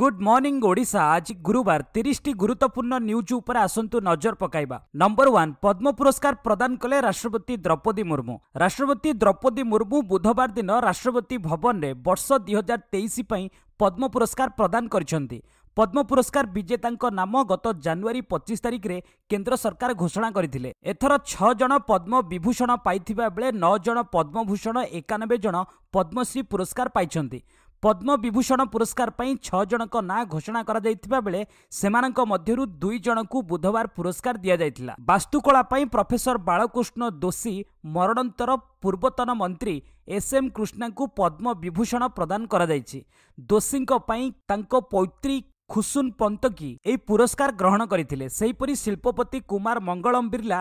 good morning Odisha আজ গুরুবার তিরিশটি গুরুত্বপূর্ণ নিউজ উপরে আসন্তু নজর পকাইবা নম্বর ওয়ান পদ্ম পুরস্কার প্রদান কলে রাষ্ট্রপতি দ্রৌপদী মুর্মু রাষ্ট্রপতি দ্রৌপদী মুর্মু বুধবার দিন রাষ্ট্রপতি ভবনে বর্ষ দুই হাজার তেইশ পাই পদ্ম পুরস্কার প্রদান କରିଛନ୍ତି পদ্ম পুরস্কার বিজেতাঙ্ক নাম গত জানুয়ারি পঁচিশ তারিখে কেন্দ্র সরকার ঘোষণা করে এথর ছজন পদ্ম বিভূষণ পাইথিবা বেড়ে নজন পদ্মভূষণ একানবে জন পদ্মশ্রী পুরস্কার পাইଛନ୍ତି ପଦ୍ମବିଭୂଷଣ ପୁରସ୍କାର ପାଇଁ ଛଅ ଜଣଙ୍କ ନାଁ ଘୋଷଣା କରାଯାଇଥିବା ବେଳେ ସେମାନଙ୍କ ମଧ୍ୟରୁ ଦୁଇ ଜଣଙ୍କୁ ବୁଧବାର ପୁରସ୍କାର ଦିଆଯାଇଥିଲା ବାସ୍ତୁକଳା ପାଇଁ ପ୍ରଫେସର ବାଳକୃଷ୍ଣ ଦୋଷୀ ମରଣୋତ୍ତର ପୂର୍ବତନ ମନ୍ତ୍ରୀ ଏସ୍ଏମ୍ କୃଷ୍ଣାଙ୍କୁ ପଦ୍ମବିଭୂଷଣ ପ୍ରଦାନ କରାଯାଇଛି ଦୋଷୀଙ୍କ ପାଇଁ ତାଙ୍କ ପୈତୃକ ଖୁସୁନ୍ ପନ୍ତକୀ ଏହି ପୁରସ୍କାର ଗ୍ରହଣ କରିଥିଲେ ସେହିପରି ଶିଳ୍ପପତି କୁମାର ମଙ୍ଗଳମ୍ ବିର୍ଲା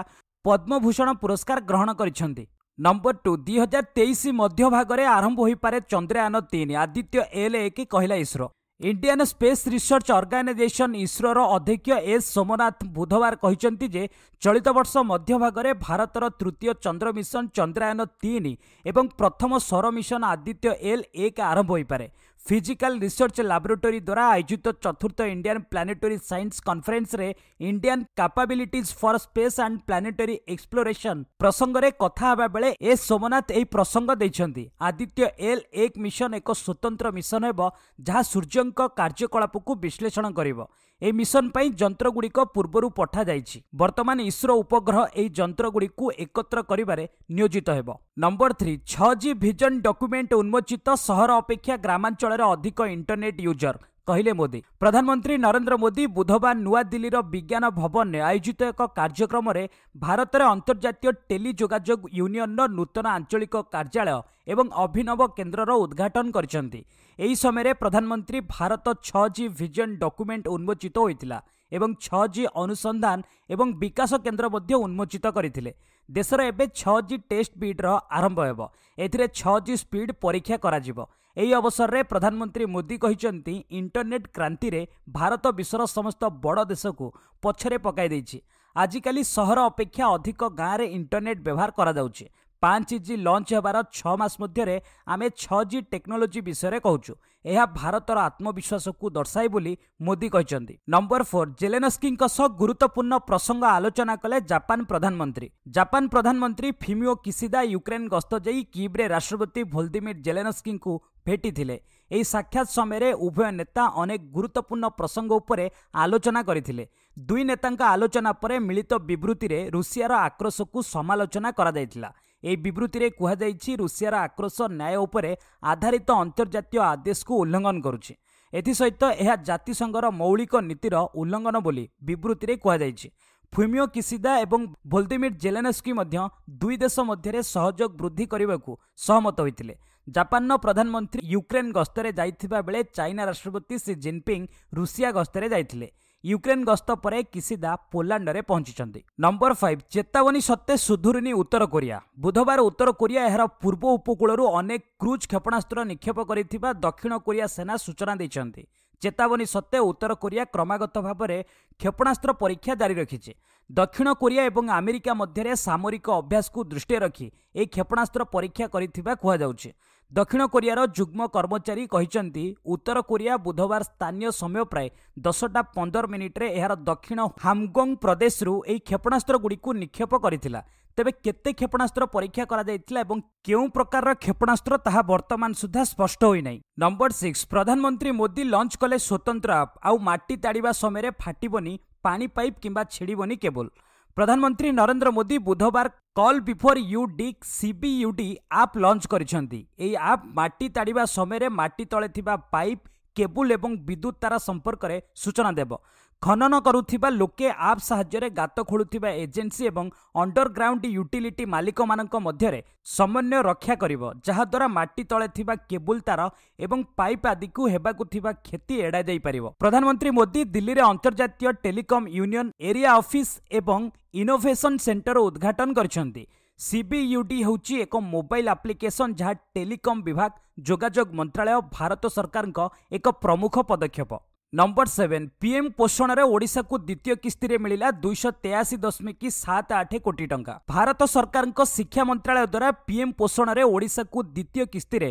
ପଦ୍ମଭୂଷଣ ପୁରସ୍କାର ଗ୍ରହଣ କରିଛନ୍ତି ନମ୍ବର ଟୁ ଦୁଇ ହଜାର ତେଇଶ ମଧ୍ୟଭାଗରେ ଆରମ୍ଭ ହୋଇପାରେ ଚନ୍ଦ୍ରୟାନ ତିନି ଆଦିତ୍ୟ ଏଲ୍ ଏକ କହିଲା ISRO Indian space research organisation ଇସ୍ରୋର ଅଧ୍ୟକ୍ଷ ଏସ୍ ସୋମନାଥ ବୁଧବାର କହିଛନ୍ତି ଯେ ଚଳିତ ବର୍ଷ ମଧ୍ୟଭାଗରେ ଭାରତର ତୃତୀୟ ଚନ୍ଦ୍ର ମିଶନ ଚନ୍ଦ୍ରାୟନ ତିନି ଏବଂ ପ୍ରଥମ ସୌର ମିଶନ ଆଦିତ୍ୟ ଏଲ୍ ଏକ ଆରମ୍ଭ ହୋଇପାରେ ଫିଜିକାଲ ରିସର୍ଚ୍ଚ ଲାବୋରେଟୋରୀ ଦ୍ୱାରା ଆୟୋଜିତ ଚତୁର୍ଥ ଇଣ୍ଡିଆନ୍ ପ୍ଲାନେଟୋରୀ ସାଇନ୍ସ କନ୍ଫରେନ୍ସରେ Indian capabilities for space and planetary exploration ପ୍ରସଙ୍ଗରେ କଥା ହେବା ବେଳେ ଏ ସୋମନାଥ ଏହି ପ୍ରସଙ୍ଗ ଦେଇଛନ୍ତି ଆଦିତ୍ୟ ଏଲ୍ ଏକ ମିଶନ ଏକ ସ୍ୱତନ୍ତ୍ର ମିଶନ ହେବ ଯାହା ସୂର୍ଯ୍ୟଙ୍କ କାର୍ଯ୍ୟକଳାପକୁ ବିଶ୍ଳେଷଣ କରିବ ଏହି ମିଶନ ପାଇଁ ଯନ୍ତ୍ରଗୁଡ଼ିକ ପୂର୍ବରୁ ପଠାଯାଇଛି ବର୍ତ୍ତମାନ ଇସ୍ରୋ ଉପଗ୍ରହ ଏହି ଯନ୍ତ୍ରଗୁଡ଼ିକୁ ଏକତ୍ର କରିବାରେ ନିୟୋଜିତ ହେବ ନମ୍ବର ଥ୍ରୀ ଛଅ ଜି ଭିଜନ୍ ଡକ୍ୟୁମେଣ୍ଟ ଉନ୍ମୋଚିତ ସହର ଅପେକ୍ଷା ଗ୍ରାମାଞ୍ଚଳରେ ଅଧିକ ଇଣ୍ଟରନେଟ୍ ୟୁଜର କହିଲେ ମୋଦି ପ୍ରଧାନମନ୍ତ୍ରୀ ନରେନ୍ଦ୍ର ମୋଦି ବୁଧବାର ନୂଆଦିଲ୍ଲୀର ବିଜ୍ଞାନ ଭବନରେ ଆୟୋଜିତ ଏକ କାର୍ଯ୍ୟକ୍ରମରେ ଭାରତରେ ଅନ୍ତର୍ଜାତୀୟ ଟେଲି ଯୋଗାଯୋଗ ୟୁନିୟନର ନୂତନ ଆଞ୍ଚଳିକ କାର୍ଯ୍ୟାଳୟ ଏବଂ ଅଭିନବ କେନ୍ଦ୍ରର ଉଦ୍ଘାଟନ କରିଛନ୍ତି ଏହି ସମୟରେ ପ୍ରଧାନମନ୍ତ୍ରୀ ଭାରତ ଛଅ ଜି ଭିଜନ ଡକ୍ୟୁମେଣ୍ଟ ଉନ୍ମୋଚିତ ହୋଇଥିଲା ଏବଂ ଛଅ ଜି ଅନୁସନ୍ଧାନ ଏବଂ ବିକାଶ କେନ୍ଦ୍ର ମଧ୍ୟ ଉନ୍ମୋଚିତ କରିଥିଲେ ଦେଶର ଏବେ ଛଅ ଜି ଟେଷ୍ଟ ବିଡ୍ର ଆରମ୍ଭ ହେବ ଏଥିରେ ଛଅ ଜି ସ୍ପିଡ୍ ପରୀକ୍ଷା କରାଯିବ ଏହି ଅବସରରେ ପ୍ରଧାନମନ୍ତ୍ରୀ ମୋଦି କହିଛନ୍ତି ଇଣ୍ଟରନେଟ୍ କ୍ରାନ୍ତିରେ ଭାରତ ବିଶ୍ୱର ସମସ୍ତ ବଡ଼ ଦେଶକୁ ପଛରେ ପକାଇ ଦେଇଛି ଆଜିକାଲି ସହର ଅପେକ୍ଷା ଅଧିକ ଗାଁରେ ଇଣ୍ଟରନେଟ୍ ବ୍ୟବହାର କରାଯାଉଛି ପାଞ୍ଚ ଜି ଲଞ୍ଚ ହେବାର ଛଅ ମାସ ମଧ୍ୟରେ ଆମେ ଛଅ ଜି ଟେକ୍ନୋଲୋଜି ବିଷୟରେ କହୁଛୁ ଏହା ଭାରତର ଆତ୍ମବିଶ୍ୱାସକୁ ଦର୍ଶାଏ ବୋଲି ମୋଦି କହିଛନ୍ତି ନମ୍ବର ଫୋର୍ ଜେଲେନସ୍କିଙ୍କ ସହ ଗୁରୁତ୍ୱପୂର୍ଣ୍ଣ ପ୍ରସଙ୍ଗ ଆଲୋଚନା କଲେ ଜାପାନ ପ୍ରଧାନମନ୍ତ୍ରୀ ଜାପାନ ପ୍ରଧାନମନ୍ତ୍ରୀ ଫିମିଓ କିସିଦା ୟୁକ୍ରେନ୍ ଗସ୍ତ ଯାଇ କିବ୍ରେ ରାଷ୍ଟ୍ରପତି ଭୋଲଦିମିର୍ ଜେଲେନସ୍କିଙ୍କୁ ଭେଟିଥିଲେ ଏହି ସାକ୍ଷାତ ସମୟରେ ଉଭୟ ନେତା ଅନେକ ଗୁରୁତ୍ୱପୂର୍ଣ୍ଣ ପ୍ରସଙ୍ଗ ଉପରେ ଆଲୋଚନା କରିଥିଲେ ଦୁଇ ନେତାଙ୍କ ଆଲୋଚନା ପରେ ମିଳିତ ବିବୃତ୍ତିରେ ରୁଷିଆର ଆକ୍ରୋଶକୁ ସମାଲୋଚନା କରାଯାଇଥିଲା ଏହି ବିବୃତ୍ତିରେ କୁହାଯାଇଛି ରୁଷିଆର ଆକ୍ରୋଶ ନ୍ୟାୟ ଉପରେ ଆଧାରିତ ଅନ୍ତର୍ଜାତୀୟ ଆଦେଶକୁ ଉଲ୍ଲଙ୍ଘନ କରୁଛି ଏଥିସହିତ ଏହା ଜାତିସଂଘର ମୌଳିକ ନୀତିର ଉଲ୍ଲଙ୍ଘନ ବୋଲି ବିବୃତ୍ତିରେ କୁହାଯାଇଛି ଫୁମିଓ କିସିଦା ଏବଂ ଭୋଲଦିମିର୍ ଜେଲେନସ୍କି ମଧ୍ୟ ଦୁଇ ଦେଶ ମଧ୍ୟରେ ସହଯୋଗ ବୃଦ୍ଧି କରିବାକୁ ସହମତ ହୋଇଥିଲେ ଜାପାନର ପ୍ରଧାନମନ୍ତ୍ରୀ ୟୁକ୍ରେନ୍ ଗସ୍ତରେ ଯାଇଥିବା ବେଳେ ଚାଇନା ରାଷ୍ଟ୍ରପତି ଶ୍ରୀ ଜିନ୍ପିଙ୍ଗ୍ ରୁଷିଆ ଗସ୍ତରେ ଯାଇଥିଲେ ୟୁକ୍ରେନ୍ ଗସ୍ତ ପରେ କିସିଦା ପୋଲାଣ୍ଡରେ ପହଞ୍ଚିଛନ୍ତି ନମ୍ବର ଫାଇଭ୍ ଚେତାବନୀ ସତ୍ତ୍ୱେ ସୁଧୁରିନି ଉତ୍ତର କୋରିଆ ବୁଧବାର ଉତ୍ତର କୋରିଆ ଏହାର ପୂର୍ବ ଉପକୂଳରୁ ଅନେକ କ୍ରୁଜ୍ କ୍ଷେପଣାସ୍ତ୍ର ନିକ୍ଷେପ କରିଥିବା ଦକ୍ଷିଣ କୋରିଆ ସେନା ସୂଚନା ଦେଇଛନ୍ତି ଚେତାବନୀ ସତ୍ତ୍ୱେ ଉତ୍ତର କୋରିଆ କ୍ରମାଗତ ଭାବରେ କ୍ଷେପଣାସ୍ତ୍ର ପରୀକ୍ଷା ଜାରି ରଖିଛି ଦକ୍ଷିଣ କୋରିଆ ଏବଂ ଆମେରିକା ମଧ୍ୟରେ ସାମରିକ ଅଭ୍ୟାସକୁ ଦୃଷ୍ଟିରେ ରଖି ଏହି କ୍ଷେପଣାସ୍ତ୍ର ପରୀକ୍ଷା କରିଥିବା କୁହାଯାଉଛି ଦକ୍ଷିଣ କୋରିଆର ଯୁଗ୍ମ କର୍ମଚାରୀ କହିଛନ୍ତି ଉତ୍ତର କୋରିଆ ବୁଧବାର ସ୍ଥାନୀୟ ସମୟ ପ୍ରାୟ ଦଶଟା ପନ୍ଦର ମିନିଟ୍ରେ ଏହାର ଦକ୍ଷିଣ ହାମଗଙ୍ଗ ପ୍ରଦେଶରୁ ଏହି କ୍ଷେପଣାସ୍ତ୍ରଗୁଡ଼ିକୁ ନିକ୍ଷେପ କରିଥିଲା ତେବେ କେତେ କ୍ଷେପଣାସ୍ତ୍ର ପରୀକ୍ଷା କରାଯାଇଥିଲା ଏବଂ କେଉଁ ପ୍ରକାରର କ୍ଷେପଣାସ୍ତ୍ର ତାହା ବର୍ତ୍ତମାନ ସୁଦ୍ଧା ସ୍ପଷ୍ଟ ହୋଇନାହିଁ ନମ୍ବର ସିକ୍ସ ପ୍ରଧାନମନ୍ତ୍ରୀ ମୋଦି ଲଞ୍ଚ କଲେ ସ୍ୱତନ୍ତ୍ର ଆପ୍ ଆଉ ମାଟି ତାଡ଼ିବା ସମୟରେ ଫାଟିବନି ପାଣି ପାଇପ୍ କିମ୍ବା ଛିଡ଼ିବନି କେବୁଲ୍ ପ୍ରଧାନମନ୍ତ୍ରୀ ନରେନ୍ଦ୍ର ମୋଦି ବୁଧବାର call before you dig CBUD app launch କରିଛନ୍ତି ଏହି ଆପ୍ ମାଟି ତାଡ଼ିବା ସମୟରେ ମାଟି ତଳେ ଥିବା ପାଇପ୍ କେବୁଲ୍ ଏବଂ ବିଦ୍ୟୁତ୍ ତାରା ସମ୍ପର୍କରେ ସୂଚନା ଦେବ ଖନନ କରୁଥିବା ଲୋକେ ଆପ୍ ସାହାଯ୍ୟରେ ଗାତ ଖୋଳୁଥିବା ଏଜେନ୍ସି ଏବଂ ଅଣ୍ଡରଗ୍ରାଉଣ୍ଡ ୟୁଟିଲିଟି ମାଲିକମାନଙ୍କ ମଧ୍ୟରେ ସମନ୍ୱୟ ରକ୍ଷା କରିବ ଯାହାଦ୍ୱାରା ମାଟି ତଳେ ଥିବା କେବୁଲ ତାର ଏବଂ ପାଇପ୍ ଆଦିକୁ ହେବାକୁ ଥିବା କ୍ଷତି ଏଡ଼ାଯାଇପାରିବ ପ୍ରଧାନମନ୍ତ୍ରୀ ମୋଦି ଦିଲ୍ଲୀରେ ଅନ୍ତର୍ଜାତୀୟ ଟେଲିକମ୍ ୟୁନିୟନ ଏରିଆ ଅଫିସ୍ ଏବଂ ଇନୋଭେସନ୍ ସେଣ୍ଟର ଉଦ୍ଘାଟନ କରିଛନ୍ତି ସିବିୟୁଡି ହେଉଛି ଏକ ମୋବାଇଲ୍ ଆପ୍ଲିକେସନ୍ ଯାହା ଟେଲିକମ୍ ବିଭାଗ ଯୋଗାଯୋଗ ମନ୍ତ୍ରଣାଳୟ ଭାରତ ସରକାରଙ୍କ ଏକ ପ୍ରମୁଖ ପଦକ୍ଷେପ ନମ୍ବର ସେଭେନ୍ ପିଏମ୍ ପୋଷଣରେ ଓଡ଼ିଶାକୁ ଦ୍ୱିତୀୟ କିସ୍ତିରେ ମିଳିଲା ଦୁଇଶହ ତେୟାଅଶୀ ଦଶମିକ ସାତ ଆଠ କୋଟି ଟଙ୍କା ଭାରତ ସରକାରଙ୍କ ଶିକ୍ଷା ମନ୍ତ୍ରାଳୟ ଦ୍ୱାରା ପିଏମ୍ ପୋଷଣରେ ଓଡ଼ିଶାକୁ ଦ୍ୱିତୀୟ କିସ୍ତିରେ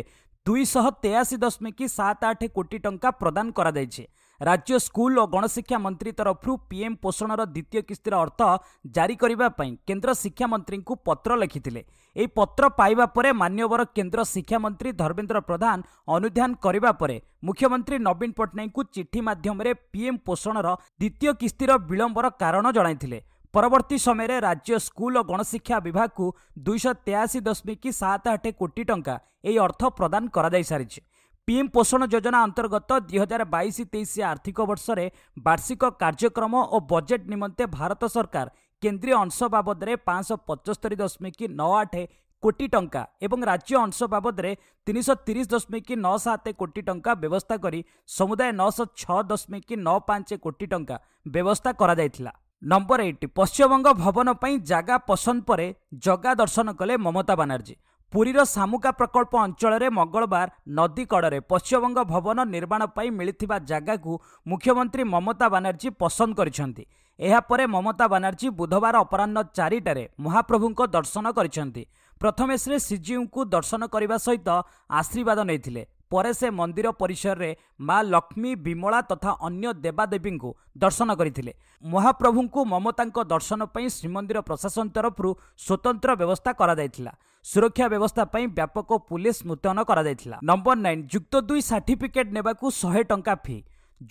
ଦୁଇଶହ ତେୟାଅଶୀ ଦଶମିକ ସାତ ଆଠ କୋଟି ଟଙ୍କା ପ୍ରଦାନ କରାଯାଇଛି ରାଜ୍ୟ ସ୍କୁଲ ଓ ଗଣଶିକ୍ଷା ମନ୍ତ୍ରୀ ତରଫରୁ ପିଏମ୍ ପୋଷଣର ଦ୍ୱିତୀୟ କିସ୍ତିର ଅର୍ଥ ଜାରି କରିବା ପାଇଁ କେନ୍ଦ୍ର ଶିକ୍ଷାମନ୍ତ୍ରୀଙ୍କୁ ପତ୍ର ଲେଖିଥିଲେ ଏହି ପତ୍ର ପାଇବା ପରେ ମାନ୍ୟବର କେନ୍ଦ୍ର ଶିକ୍ଷାମନ୍ତ୍ରୀ ଧର୍ମେନ୍ଦ୍ର ପ୍ରଧାନ ଅନୁଧ୍ୟାନ କରିବା ପରେ ମୁଖ୍ୟମନ୍ତ୍ରୀ ନବୀନ ପଟ୍ଟନାୟକଙ୍କୁ ଚିଠି ମାଧ୍ୟମରେ ପିଏମ୍ ପୋଷଣର ଦ୍ୱିତୀୟ କିସ୍ତିର ବିଳମ୍ବର କାରଣ ଜଣାଇଥିଲେ ପରବର୍ତ୍ତୀ ସମୟରେ ରାଜ୍ୟ ସ୍କୁଲ ଓ ଗଣଶିକ୍ଷା ବିଭାଗକୁ ଦୁଇଶହ ତେୟାଅଶୀ ଦଶମିକ ସାତ ଆଠ କୋଟି ଟଙ୍କା ଏହି ଅର୍ଥ ପ୍ରଦାନ କରାଯାଇସାରିଛି ପିଏମ୍ ପୋଷଣ ଯୋଜନା ଅନ୍ତର୍ଗତ ଦୁଇହଜାର ବାଇଶ ତେଇଶ ଆର୍ଥିକ ବର୍ଷରେ ବାର୍ଷିକ କାର୍ଯ୍ୟକ୍ରମ ଓ ବଜେଟ୍ ନିମନ୍ତେ ଭାରତ ସରକାର କେନ୍ଦ୍ରୀୟ ଅଂଶ ବାବଦରେ ପାଞ୍ଚଶହ ପଞ୍ଚସ୍ତରୀ ଦଶମିକ ନଅ ଆଠ କୋଟି ଟଙ୍କା ଏବଂ ରାଜ୍ୟ ଅଂଶ ବାବଦରେ ତିନିଶହ ତିରିଶ ଦଶମିକ ନଅ ସାତ କୋଟି ଟଙ୍କା ବ୍ୟବସ୍ଥା କରି ସମୁଦାୟ ନଅଶହ ଛଅ ଦଶମିକ ନଅ ପାଞ୍ଚ କୋଟି ଟଙ୍କା ବ୍ୟବସ୍ଥା କରାଯାଇଥିଲା ନମ୍ବର ଏଇଟ୍ ପଶ୍ଚିମବଙ୍ଗ ଭବନ ପାଇଁ ଜାଗା ପସନ୍ଦ ପରେ ଜଗା ଦର୍ଶନ କଲେ ମମତା ବାନାର୍ଜୀ ପୁରୀର ଶାମୁକା ପ୍ରକଳ୍ପ ଅଞ୍ଚଳରେ ମଙ୍ଗଳବାର ନଦୀ କଡ଼ରେ ପଶ୍ଚିମବଙ୍ଗ ଭବନ ନିର୍ମାଣ ପାଇଁ ମିଳିଥିବା ଜାଗାକୁ ମୁଖ୍ୟମନ୍ତ୍ରୀ ମମତା ବାନାର୍ଜୀ ପସନ୍ଦ କରିଛନ୍ତି ଏହାପରେ ମମତା ବାନାର୍ଜୀ ବୁଧବାର ଅପରାହ୍ନ ଚାରିଟାରେ ମହାପ୍ରଭୁଙ୍କ ଦର୍ଶନ କରିଛନ୍ତି ପ୍ରଥମେ ଶ୍ରୀ ଶ୍ରୀଜୀଉଙ୍କୁ ଦର୍ଶନ କରିବା ସହିତ ଆଶୀର୍ବାଦ ନେଇଥିଲେ ପରେ ସେ ମନ୍ଦିର ପରିସରରେ ମା ଲକ୍ଷ୍ମୀ ବିମଳା ତଥା ଅନ୍ୟ ଦେବାଦେବୀଙ୍କୁ ଦର୍ଶନ କରିଥିଲେ ମହାପ୍ରଭୁଙ୍କୁ ମମତାଙ୍କ ଦର୍ଶନ ପାଇଁ ଶ୍ରୀମନ୍ଦିର ପ୍ରଶାସନ ତରଫରୁ ସ୍ୱତନ୍ତ୍ର ବ୍ୟବସ୍ଥା କରାଯାଇଥିଲା ସୁରକ୍ଷା ବ୍ୟବସ୍ଥା ପାଇଁ ବ୍ୟାପକ ପୁଲିସ ମୁତୟନ କରାଯାଇଥିଲା ନମ୍ବର ନାଇନ୍ ଯୁକ୍ତ ଦୁଇ ସାର୍ଟିଫିକେଟ୍ ନେବାକୁ ଶହେ ଟଙ୍କା ଫି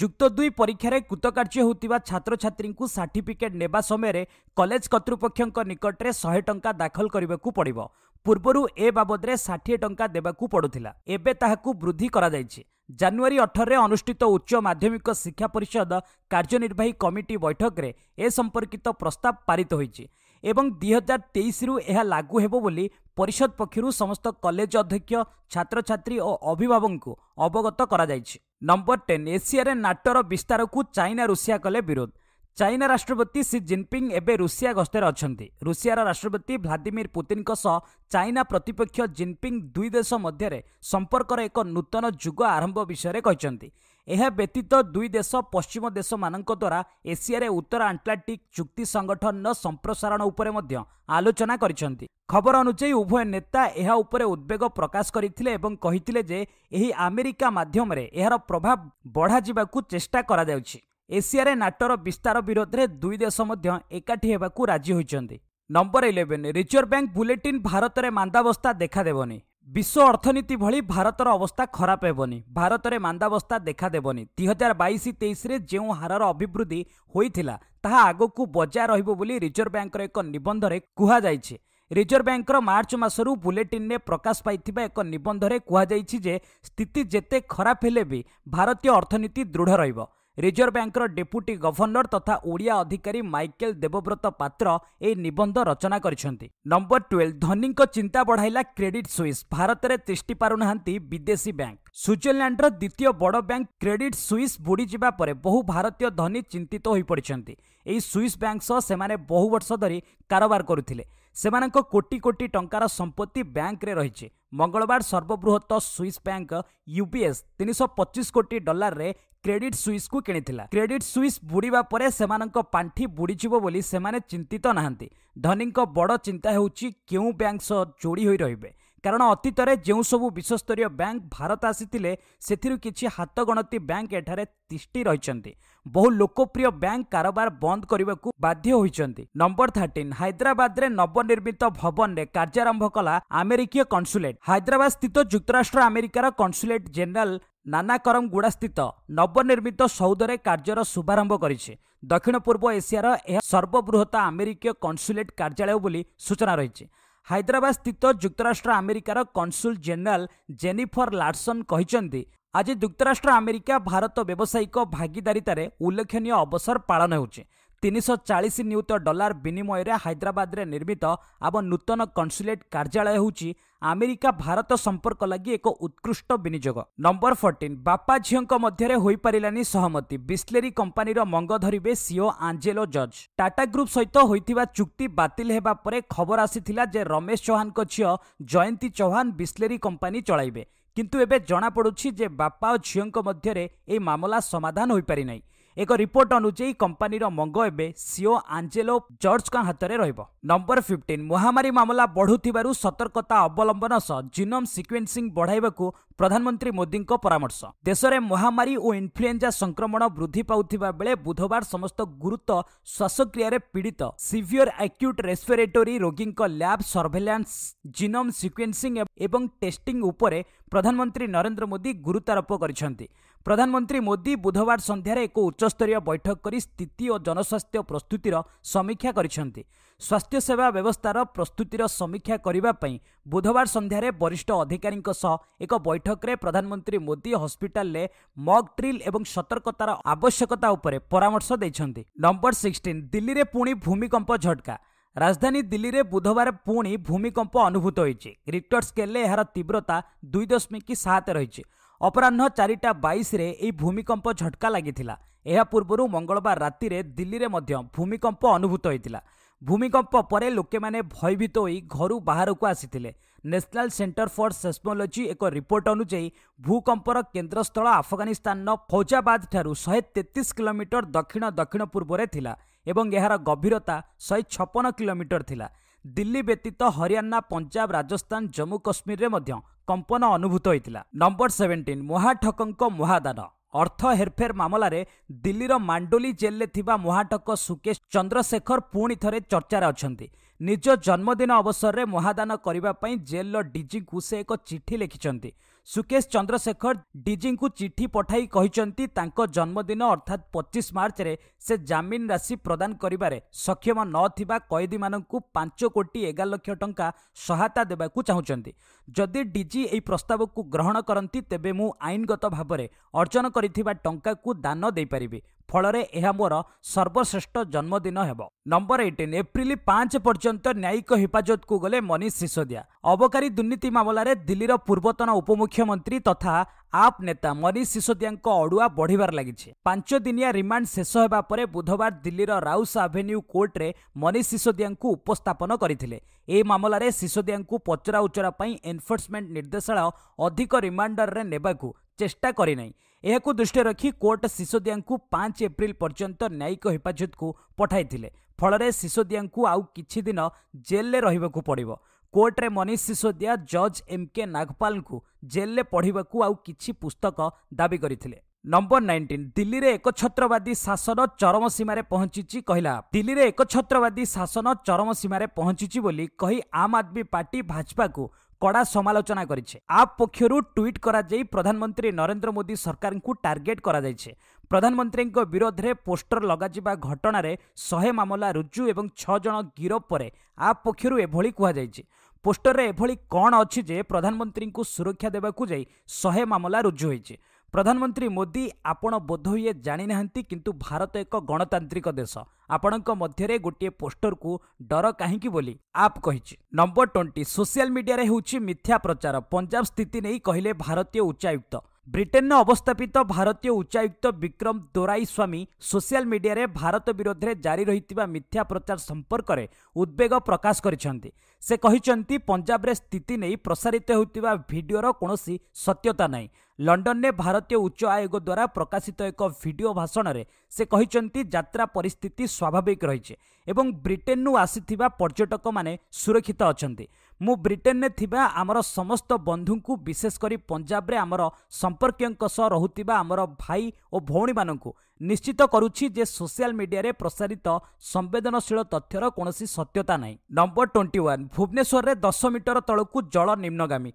ଯୁକ୍ତ ଦୁଇ ପରୀକ୍ଷାରେ କୃତକାର୍ଯ୍ୟ ହେଉଥିବା ଛାତ୍ରଛାତ୍ରୀଙ୍କୁ ସାର୍ଟିଫିକେଟ୍ ନେବା ସମୟରେ କଲେଜ କର୍ତ୍ତୃପକ୍ଷଙ୍କ ନିକଟରେ ଶହେ ଟଙ୍କା ଦାଖଲ କରିବାକୁ ପଡ଼ିବ ପୂର୍ବରୁ ଏ ବାବଦରେ ଷାଠିଏ ଟଙ୍କା ଦେବାକୁ ପଡ଼ୁଥିଲା ଏବେ ତାହାକୁ ବୃଦ୍ଧି କରାଯାଇଛି ଜାନୁଆରୀ ଅଠରରେ ଅନୁଷ୍ଠିତ ଉଚ୍ଚ ମାଧ୍ୟମିକ ଶିକ୍ଷା ପରିଷଦ କାର୍ଯ୍ୟନିର୍ବାହୀ କମିଟି ବୈଠକରେ ଏ ସମ୍ପର୍କିତ ପ୍ରସ୍ତାବ ପାରିତ ହୋଇଛି ଏବଂ ଦୁଇ ହଜାର ତେଇଶରୁ ଏହା ଲାଗୁ ହେବ ବୋଲି ପରିଷଦ ପକ୍ଷରୁ ସମସ୍ତ କଲେଜ ଅଧ୍ୟକ୍ଷ ଛାତ୍ରଛାତ୍ରୀ ଓ ଅଭିଭାବକଙ୍କୁ ଅବଗତ କରାଯାଇଛି ନମ୍ବର ଟେନ୍ ଏସିଆରେ ନାଟୋର ବିସ୍ତାରକୁ ଚାଇନା ରୁଷିଆ କଲେ ବିରୋଧ ଚାଇନା ରାଷ୍ଟ୍ରପତି ସି ଜିନ୍ପିଙ୍ଗ୍ ଏବେ ରୁଷିଆ ଗସ୍ତରେ ଅଛନ୍ତି ରୁଷିଆର ରାଷ୍ଟ୍ରପତି ଭ୍ଲାଦିମିର୍ ପୁତିନ୍ଙ୍କ ସହ ଚାଇନା ପ୍ରତିପକ୍ଷ ଜିନ୍ପିଙ୍ଗ୍ ଦୁଇ ଦେଶ ମଧ୍ୟରେ ସମ୍ପର୍କର ଏକ ନୂତନ ଯୁଗ ଆରମ୍ଭ ବିଷୟରେ କହିଛନ୍ତି ଏହା ବ୍ୟତୀତ ଦୁଇ ଦେଶ ପଶ୍ଚିମ ଦେଶମାନଙ୍କ ଦ୍ୱାରା ଏସିଆରେ ଉତ୍ତର ଆଟ୍ଲାଣ୍ଟିକ୍ ଚୁକ୍ତି ସଂଗଠନର ସମ୍ପ୍ରସାରଣ ଉପରେ ମଧ୍ୟ ଆଲୋଚନା କରିଛନ୍ତି ଖବର ଅନୁଯାୟୀ ଉଭୟ ନେତା ଏହା ଉପରେ ଉଦ୍ବେଗ ପ୍ରକାଶ କରିଥିଲେ ଏବଂ କହିଥିଲେ ଯେ ଏହି ଆମେରିକା ମାଧ୍ୟମରେ ଏହାର ପ୍ରଭାବ ବଢ଼ାଯିବାକୁ ଚେଷ୍ଟା କରାଯାଉଛି ଏସିଆରେ ନାଟୋର ବିସ୍ତାର ବିରୋଧରେ ଦୁଇ ଦେଶ ମଧ୍ୟ ଏକାଠି ହେବାକୁ ରାଜି ହୋଇଛନ୍ତି number eleven reserve bank bulletin ଭାରତରେ ମାନ୍ଦାବସ୍ଥା ଦେଖାଦେବନି ବିଶ୍ୱ ଅର୍ଥନୀତି ଭଳି ଭାରତର ଅବସ୍ଥା ଖରାପ ହେବନି ଭାରତରେ ମାନ୍ଦାବସ୍ଥା ଦେଖାଦେବନି ଦୁଇ ହଜାର ବାଇଶ ତେଇଶରେ ଯେଉଁ ହାରର ଅଭିବୃଦ୍ଧି ହୋଇଥିଲା ତାହା ଆଗକୁ ବଜାୟ ରହିବ ବୋଲି ରିଜର୍ଭ ବ୍ୟାଙ୍କର ଏକ ନିବନ୍ଧରେ କୁହାଯାଇଛି ରିଜର୍ଭ ବ୍ୟାଙ୍କର ମାର୍ଚ୍ଚ ମାସରୁ ବୁଲେଟିନ୍ରେ ପ୍ରକାଶ ପାଇଥିବା ଏକ ନିବନ୍ଧରେ କୁହାଯାଇଛି ଯେ ସ୍ଥିତି ଯେତେ ଖରାପ ହେଲେ ବି ଭାରତୀୟ ଅର୍ଥନୀତି ଦୃଢ଼ ରହିବ ରିଜର୍ଭ ବ୍ୟାଙ୍କର ଡେପୁଟି ଗଭର୍ଣ୍ଣର ତଥା ଓଡ଼ିଆ ଅଧିକାରୀ ମାଇକେଲ ଦେବବ୍ରତ ପାତ୍ର ଏହି ନିବନ୍ଧ ରଚନା କରିଛନ୍ତି ନମ୍ବର ଟୁଏଲ୍ଭ ଧନୀଙ୍କ ଚିନ୍ତା ବଢ଼ାଇଲା କ୍ରେଡିଟ୍ ସୁଇସ୍ ଭାରତରେ ତିଷ୍ଠି ପାରୁନାହାନ୍ତି ବିଦେଶୀ ବ୍ୟାଙ୍କ ସ୍ୱିଜରଲ୍ୟାଣ୍ଡର ଦ୍ୱିତୀୟ ବଡ଼ ବ୍ୟାଙ୍କ କ୍ରେଡିଟ୍ ସୁଇସ୍ ବୁଡ଼ିଯିବା ପରେ ବହୁ ଭାରତୀୟ ଧନୀ ଚିନ୍ତିତ ହୋଇପଡ଼ିଛନ୍ତି ଏହି ସୁଇସ୍ ବ୍ୟାଙ୍କ ସହ ସେମାନେ ବହୁ ବର୍ଷ ଧରି କାରବାର କରୁଥିଲେ ସେମାନଙ୍କ କୋଟି କୋଟି ଟଙ୍କାର ସମ୍ପତ୍ତି ବ୍ୟାଙ୍କରେ ରହିଛି ମଙ୍ଗଳବାର ସର୍ବବୃହତ ସ୍ୱିସ୍ ବ୍ୟାଙ୍କ ୟୁବିଏସ୍ ତିନିଶହ ପଚିଶ କୋଟି ଡଲାରରେ କ୍ରେଡିଟ୍ ସୁଇସ୍କୁ କିଣିଥିଲା କ୍ରେଡିଟ୍ ସୁଇସ୍ ବୁଡ଼ିବା ପରେ ସେମାନଙ୍କ ପାଣ୍ଠି ବୁଡ଼ିଯିବ ବୋଲି ସେମାନେ ଚିନ୍ତିତ ନାହାନ୍ତି ଧନୀଙ୍କ ବଡ଼ ଚିନ୍ତା ହେଉଛି କେଉଁ ବ୍ୟାଙ୍କ ସହ ଯୋଡ଼ି ହୋଇ ରହିବେ କାରଣ ଅତୀତରେ ଯେଉଁ ସବୁ ବିଶ୍ୱସ୍ତରୀୟ ବ୍ୟାଙ୍କ ଭାରତ ଆସିଥିଲେ ସେଥିରୁ କିଛି ହାତଗଣତି ବ୍ୟାଙ୍କ ଏଠାରେ ତିଷ୍ଟି ରହିଛନ୍ତି ବହୁ ଲୋକପ୍ରିୟ ବ୍ୟାଙ୍କ କାରବାର ବନ୍ଦ କରିବାକୁ ବାଧ୍ୟ ହୋଇଛନ୍ତି ନମ୍ବର ଥାର୍ଟିନ୍ ହାଇଦ୍ରାବାଦରେ ନବନିର୍ମିତ ଭବନରେ କାର୍ଯ୍ୟାରମ୍ଭ କଲା ଆମେରିକୀୟ କନସୁଲେଟ୍ ହାଇଦ୍ରାବାଦ ସ୍ଥିତ ଯୁକ୍ତରାଷ୍ଟ୍ର ଆମେରିକାର କନସୁଲେଟ୍ ଜେନେରାଲ ନାନାକରମ ଗୁଡ଼ା ସ୍ଥିତ ନବନିର୍ମିତ ସୌଦରେ କାର୍ଯ୍ୟର ଶୁଭାରମ୍ଭ କରିଛି ଦକ୍ଷିଣ ପୂର୍ବ ଏସିଆର ଏହା ସର୍ବବୃହତ ଆମେରିକୀୟ କନସୁଲେଟ୍ କାର୍ଯ୍ୟାଳୟ ବୋଲି ସୂଚନା ରହିଛି ହାଇଦ୍ରାବାଦ ସ୍ଥିତ ଯୁକ୍ତରାଷ୍ଟ୍ର ଆମେରିକାର କନସୁଲ ଜେନେରାଲ ଜେନିଫର ଲାର୍ସନ କହିଛନ୍ତି ଆଜି ଯୁକ୍ତରାଷ୍ଟ୍ର ଆମେରିକା ଭାରତ ବ୍ୟବସାୟିକ ଭାଗିଦାରିତାରେ ଉଲ୍ଲେଖନୀୟ ଅବସର ପାଳନ ହେଉଛି ତିନିଶହ ଚାଳିଶ ନିୟୁତ ଡଲାର ବିନିମୟରେ ହାଇଦ୍ରାବାଦରେ ନିର୍ମିତ ଏବଂ ନୂତନ କନସୁଲେଟ୍ କାର୍ଯ୍ୟାଳୟ ହେଉଛି ଆମେରିକା ଭାରତ ସମ୍ପର୍କ ଲାଗି ଏକ ଉତ୍କୃଷ୍ଟ ବିନିଯୋଗ ନମ୍ବର ଫୋର୍ଟିନ୍ ବାପା ଝିଅଙ୍କ ମଧ୍ୟରେ ହୋଇପାରିଲାନି ସହମତି ବିସ୍ଲେରୀ କମ୍ପାନୀର ମଙ୍ଗ ଧରିବେ ସିଓ ଆଞ୍ଜେଲୋ ଜଜ୍ ଟାଟା ଗ୍ରୁପ୍ ସହିତ ହୋଇଥିବା ଚୁକ୍ତି ବାତିଲ ହେବା ପରେ ଖବର ଆସିଥିଲା ଯେ ରମେଶ ଚୌହାନଙ୍କ ଝିଅ ଜୟନ୍ତୀ ଚୌହାନ ବିସ୍ଲେରୀ କମ୍ପାନୀ ଚଳାଇବେ କିନ୍ତୁ ଏବେ ଜଣାପଡ଼ୁଛି ଯେ ବାପା ଓ ଝିଅଙ୍କ ମଧ୍ୟରେ ଏହି ମାମଲା ସମାଧାନ ହୋଇପାରିନାହିଁ ଏକ ରିପୋର୍ଟ ଅନୁଯାୟୀ କମ୍ପାନୀର ମଙ୍ଗ ଏବେ ସିଓ ଆଞ୍ଜେଲୋ ଜର୍ଜଙ୍କ ହାତରେ ରହିବ ନମ୍ବର ଫିଫ୍ଟିନ୍ ମହାମାରୀ ମାମଲା ବଢ଼ୁଥିବାରୁ ସତର୍କତା ଅବଲମ୍ବନ ସହ ଜିନୋମ୍ ସିକ୍ୱେନ୍ସିଂ ବଢ଼ାଇବାକୁ ପ୍ରଧାନମନ୍ତ୍ରୀ ମୋଦିଙ୍କ ପରାମର୍ଶ ଦେଶରେ ମହାମାରୀ ଓ ଇନ୍ଫ୍ଲୁଏଞ୍ଜା ସଂକ୍ରମଣ ବୃଦ୍ଧି ପାଉଥିବା ବେଳେ ବୁଧବାର ସମସ୍ତ ଗୁରୁତ୍ୱ ଶ୍ୱାସକ୍ରିୟାରେ ପୀଡ଼ିତ ସିଭିୟର ଆକ୍ୟୁଟ୍ ରେସ୍ପିରେଟୋରୀ ରୋଗୀଙ୍କ ଲ୍ୟାବ୍ ସର୍ଭେଲାନ୍ସ ଜିନୋମ୍ ସିକ୍ୱେନ୍ସିଂ ଏବଂ ଟେଷ୍ଟିଂ ଉପରେ ପ୍ରଧାନମନ୍ତ୍ରୀ ନରେନ୍ଦ୍ର ମୋଦି ଗୁରୁତ୍ୱାରୋପ କରିଛନ୍ତି ପ୍ରଧାନମନ୍ତ୍ରୀ ମୋଦି ବୁଧବାର ସନ୍ଧ୍ୟାରେ ଏକ ଉଚ୍ଚସ୍ତରୀୟ ବୈଠକ କରି ସ୍ଥିତି ଓ ଜନସ୍ୱାସ୍ଥ୍ୟ ପ୍ରସ୍ତୁତିର ସମୀକ୍ଷା କରିଛନ୍ତି ସ୍ୱାସ୍ଥ୍ୟସେବା ବ୍ୟବସ୍ଥାର ପ୍ରସ୍ତୁତିର ସମୀକ୍ଷା କରିବା ପାଇଁ ବୁଧବାର ସନ୍ଧ୍ୟାରେ ବରିଷ୍ଠ ଅଧିକାରୀଙ୍କ ସହ ଏକ ବୈଠକରେ ପ୍ରଧାନମନ୍ତ୍ରୀ ମୋଦି ହସ୍ପିଟାଲରେ ମକ୍ ଡ୍ରିଲ୍ ଏବଂ ସତର୍କତାର ଆବଶ୍ୟକତା ଉପରେ ପରାମର୍ଶ ଦେଇଛନ୍ତି ନମ୍ବର ସିକ୍ସଟିନ୍ ଦିଲ୍ଲୀରେ ପୁଣି ଭୂମିକମ୍ପ ଝଟକା ରାଜଧାନୀ ଦିଲ୍ଲୀରେ ବୁଧବାର ପୁଣି ଭୂମିକମ୍ପ ଅନୁଭୂତ ହୋଇଛି ରିକ୍ଟର ସ୍କେଲରେ ଏହାର ତୀବ୍ରତା ଦୁଇ ଦଶମିକ ସାତ ରହିଛି ଅପରାହ୍ନ ଚାରିଟା ବାଇଶରେ ଏହି ଭୂମିକମ୍ପ ଝଟକା ଲାଗିଥିଲା ଏହା ପୂର୍ବରୁ ମଙ୍ଗଳବାର ରାତିରେ ଦିଲ୍ଲୀରେ ମଧ୍ୟ ଭୂମିକମ୍ପ ଅନୁଭୂତ ହୋଇଥିଲା ଭୂମିକମ୍ପ ପରେ ଲୋକେମାନେ ଭୟଭୀତ ହୋଇ ଘରୁ ବାହାରକୁ ଆସିଥିଲେ ନ୍ୟାସନାଲ୍ ସେଣ୍ଟର ଫର୍ ସେସ୍ମୋଲୋଜି ଏକ ରିପୋର୍ଟ ଅନୁଯାୟୀ ଭୂକମ୍ପର କେନ୍ଦ୍ରସ୍ଥଳ ଆଫଗାନିସ୍ତାନର ଫୌଜାବାଦଠାରୁ ଶହେ ତେତିଶ କିଲୋମିଟର ଦକ୍ଷିଣ ଦକ୍ଷିଣ ପୂର୍ବରେ ଥିଲା ଏବଂ ଏହାର ଗଭୀରତା ଶହେ ଛପନ କିଲୋମିଟର ଥିଲା ଦିଲ୍ଲୀ ବ୍ୟତୀତ ହରିୟାଣା ପଞ୍ଜାବ ରାଜସ୍ଥାନ ଜମ୍ମୁ କାଶ୍ମୀରରେ ମଧ୍ୟ କମ୍ପନ ଅନୁଭୂତ ହୋଇଥିଲା ନମ୍ବର ସେଭେନ୍ଟିନ୍ ମହାଠକଙ୍କ ମହାଦାନ ଅର୍ଥ ହେରଫେର ମାମଲାରେ ଦିଲ୍ଲୀର ମାଣ୍ଡୋଲି ଜେଲ୍ରେ ଥିବା ମହାଠକ ସୁକେଶ ଚନ୍ଦ୍ରଶେଖର ପୁଣି ଥରେ ଚର୍ଚ୍ଚାରେ ଅଛନ୍ତି ନିଜ ଜନ୍ମଦିନ ଅବସରରେ ମହାଦାନ କରିବା ପାଇଁ ଜେଲ୍ର ଡିଜିଙ୍କୁ ସେ ଏକ ଚିଠି ଲେଖିଛନ୍ତି ସୁକେଶ ଚନ୍ଦ୍ରଶେଖର ଡିଜିଙ୍କୁ ଚିଠି ପଠାଇ କହିଛନ୍ତି ତାଙ୍କ ଜନ୍ମଦିନ ଅର୍ଥାତ୍ ପଚିଶ ମାର୍ଚ୍ଚରେ ସେ ଜାମିନ ରାଶି ପ୍ରଦାନ କରିବାରେ ସକ୍ଷମ ନଥିବା କଏଦୀମାନଙ୍କୁ ପାଞ୍ଚ କୋଟି ଏଗାର ଲକ୍ଷ ଟଙ୍କା ସହାୟତା ଦେବାକୁ ଚାହୁଁଛନ୍ତି ଯଦି ଡିଜି ଏହି ପ୍ରସ୍ତାବକୁ ଗ୍ରହଣ କରନ୍ତି ତେବେ ମୁଁ ଆଇନଗତ ଭାବରେ ଅର୍ଜନ କରିଥିବା ଟଙ୍କାକୁ ଦାନ ଦେଇପାରିବି ଫଳରେ ଏହା ମୋର ସର୍ବଶ୍ରେଷ୍ଠ ଜନ୍ମଦିନ ହେବ ନମ୍ବର ଏଇଟିନ୍ ଏପ୍ରିଲ ପାଞ୍ଚ ପର୍ଯ୍ୟନ୍ତ ନ୍ୟାୟିକ ହେଫାଜତକୁ ଗଲେ ମନୀଷ ସିସୋଦିଆ ଅବକାରୀ ଦୁର୍ନୀତି ମାମଲାରେ ଦିଲ୍ଲୀର ପୂର୍ବତନ ଉପମୁଖ୍ୟମନ୍ତ୍ରୀ ତଥା ଆପ୍ ନେତା ମନୀଷ ସିସୋଦିଆଙ୍କ ଅଡୁଆ ବଢ଼ିବାର ଲାଗିଛି ପାଞ୍ଚ ଦିନିଆ ରିମାଣ୍ଡ ଶେଷ ହେବା ପରେ ବୁଧବାର ଦିଲ୍ଲୀର ରାଉସ ଆଭେନ୍ୟୁ କୋର୍ଟରେ ମନୀଷ ସିସୋଦିଆଙ୍କୁ ଉପସ୍ଥାପନ କରିଥିଲେ ଏହି ମାମଲାରେ ସିସୋଦିଆଙ୍କୁ ପଚରାଉଚରା ପାଇଁ ଏନ୍ଫୋର୍ସମେଣ୍ଟ ନିର୍ଦ୍ଦେଶାଳୟ ଅଧିକ ରିମାଣ୍ଡରରେ ନେବାକୁ ଚେଷ୍ଟା କରିନାହିଁ ଏହାକୁ ଦୃଷ୍ଟିରେ ରଖି କୋର୍ଟ ସିସୋଦିଆଙ୍କୁ ପାଞ୍ଚ ଏପ୍ରିଲ ପର୍ଯ୍ୟନ୍ତ ନ୍ୟାୟିକ ହେଫାଜତକୁ ପଠାଇଥିଲେ ଫଳରେ ସିସୋଦିଆଙ୍କୁ ଆଉ କିଛି ଦିନ ଜେଲ୍ରେ ରହିବାକୁ ପଡ଼ିବ କୋର୍ଟରେ ମନୀଷ ସିସୋଦିଆ ଜଜ୍ ଏମ୍ କେ ନାଗପାଲଙ୍କୁ ଜେଲ୍ରେ ପଢ଼ିବାକୁ ଆଉ କିଛି ପୁସ୍ତକ ଦାବି କରିଥିଲେ ନମ୍ବର ନାଇଣ୍ଟିନ୍ ଦିଲ୍ଲୀରେ ଏକଛତ୍ରବାଦୀ ଶାସନ ଚରମ ସୀମାରେ ପହଞ୍ଚିଛି କହିଲା ଦିଲ୍ଲୀରେ ଏକଛତ୍ରବାଦୀ ଶାସନ ଚରମ ସୀମାରେ ପହଞ୍ଚିଛି ବୋଲି କହି ଆମ୍ ଆଦମୀ ପାର୍ଟି ଭାଜପାକୁ କଡ଼ା ସମାଲୋଚନା କରିଛି ଆପ୍ ପକ୍ଷରୁ ଟ୍ୱିଟ୍ କରାଯାଇ ପ୍ରଧାନମନ୍ତ୍ରୀ ନରେନ୍ଦ୍ର ମୋଦି ସରକାରଙ୍କୁ ଟାର୍ଗେଟ୍ କରାଯାଇଛି ପ୍ରଧାନମନ୍ତ୍ରୀଙ୍କ ବିରୋଧରେ ପୋଷ୍ଟର ଲଗାଯିବା ଘଟଣାରେ ଶହେ ମାମଲା ରୁଜୁ ଏବଂ ଛଅ ଜଣ ଗିରଫ ପରେ ଆପ୍ ପକ୍ଷରୁ ଏଭଳି କୁହାଯାଇଛି ପୋଷ୍ଟରରେ ଏଭଳି କ'ଣ ଅଛି ଯେ ପ୍ରଧାନମନ୍ତ୍ରୀଙ୍କୁ ସୁରକ୍ଷା ଦେବାକୁ ଯାଇ ଶହେ ମାମଲା ରୁଜୁ ହୋଇଛି ପ୍ରଧାନମନ୍ତ୍ରୀ ମୋଦି ଆପଣ ବୋଧହୁଏ ଜାଣିନାହାନ୍ତି କିନ୍ତୁ ଭାରତ ଏକ ଗଣତାନ୍ତ୍ରିକ ଦେଶ ଆପଣଙ୍କ ମଧ୍ୟରେ ଗୋଟିଏ ପୋଷ୍ଟରକୁ ଡର କାହିଁକି ବୋଲି ଆପ୍ କହିଛି ନମ୍ବର ଟ୍ୱେଣ୍ଟି ସୋସିଆଲ ମିଡିଆରେ ହେଉଛି ମିଥ୍ୟା ପ୍ରଚାର ପଞ୍ଜାବ ସ୍ଥିତି ନେଇ କହିଲେ ଭାରତୀୟ ଉଚ୍ଚାୟୁକ୍ତ ବ୍ରିଟେନ୍ରେ ଅବସ୍ଥାପିତ ଭାରତୀୟ ଉଚ୍ଚାୟୁକ୍ତ ବିକ୍ରମ ଦୋରାଇସ୍ୱାମୀ ସୋସିଆଲ ମିଡିଆରେ ଭାରତ ବିରୋଧରେ ଜାରି ରହିଥିବା ମିଥ୍ୟା ପ୍ରଚାର ସମ୍ପର୍କରେ ଉଦ୍ବେଗ ପ୍ରକାଶ କରିଛନ୍ତି ସେ କହିଛନ୍ତି ପଞ୍ଜାବରେ ସ୍ଥିତି ନେଇ ପ୍ରସାରିତ ହେଉଥିବା ଭିଡ଼ିଓର କୌଣସି ସତ୍ୟତା ନାହିଁ ଲଣ୍ଡନରେ ଭାରତୀୟ ଉଚ୍ଚ ଆୟୋଗ ଦ୍ୱାରା ପ୍ରକାଶିତ ଏକ ଭିଡ଼ିଓ ଭାଷଣରେ ସେ କହିଛନ୍ତି ଯାତ୍ରା ପରିସ୍ଥିତି ସ୍ୱାଭାବିକ ରହିଛି ଏବଂ ବ୍ରିଟେନ୍ରୁ ଆସିଥିବା ପର୍ଯ୍ୟଟକମାନେ ସୁରକ୍ଷିତ ଅଛନ୍ତି ମୁଁ ବ୍ରିଟେନରେ ଥିବା ଆମର ସମସ୍ତ ବନ୍ଧୁଙ୍କୁ ବିଶେଷ କରି ପଞ୍ଜାବରେ ଆମର ସମ୍ପର୍କୀୟଙ୍କ ସହ ରହୁଥିବା ଆମର ଭାଇ ଓ ଭଉଣୀମାନଙ୍କୁ ନିଶ୍ଚିତ କରୁଛି ଯେ ସୋସିଆଲ ମିଡିଆରେ ପ୍ରସାରିତ ସମ୍ବେଦନଶୀଳ ତଥ୍ୟର କୌଣସି ସତ୍ୟତା ନାହିଁ ନମ୍ବର ଟ୍ୱେଣ୍ଟି ୱାନ୍ ଭୁବନେଶ୍ୱରରେ ଦଶ ମିଟର ତଳକୁ ଜଳ ନିମ୍ନଗାମୀ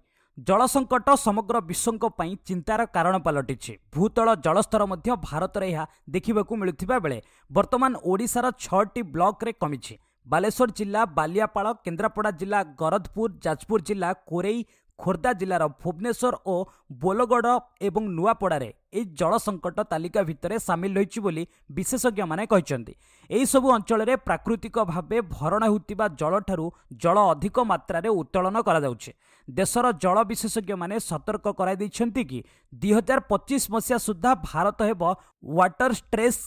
ଜଳ ସଙ୍କଟ ସମଗ୍ର ବିଶ୍ୱଙ୍କ ପାଇଁ ଚିନ୍ତାର କାରଣ ପାଲଟିଛି ଭୂତଳ ଜଳସ୍ତର ମଧ୍ୟ ଭାରତରେ ଏହା ଦେଖିବାକୁ ମିଳୁଥିବା ବେଳେ ବର୍ତ୍ତମାନ ଓଡ଼ିଶାର ଛଅଟି ବ୍ଲକରେ କମିଛି ବାଲେଶ୍ୱର ଜିଲ୍ଲା ବାଲିଆପାଳ କେନ୍ଦ୍ରାପଡ଼ା ଜିଲ୍ଲା ଗରଦପୁର ଯାଜପୁର ଜିଲ୍ଲା କୋରେଇ ଖୋର୍ଦ୍ଧା ଜିଲ୍ଲାର ଭୁବନେଶ୍ୱର ଓ ବୋଲଗଡ଼ ଏବଂ ନୂଆପଡ଼ାରେ ଏହି ଜଳ ସଙ୍କଟ ତାଲିକା ଭିତରେ ସାମିଲ ରହିଛି ବୋଲି ବିଶେଷଜ୍ଞମାନେ କହିଛନ୍ତି ଏହିସବୁ ଅଞ୍ଚଳରେ ପ୍ରାକୃତିକ ଭାବେ ଭରଣ ହେଉଥିବା ଜଳଠାରୁ ଜଳ ଅଧିକ ମାତ୍ରାରେ ଉତ୍ତୋଳନ କରାଯାଉଛି ଦେଶର ଜଳ ବିଶେଷଜ୍ଞମାନେ ସତର୍କ କରାଇ ଦେଇଛନ୍ତି କି ଦୁଇହଜାର ପଚିଶ ମସିହା ସୁଦ୍ଧା ଭାରତ ହେବ ୱାଟର ଷ୍ଟ୍ରେସ୍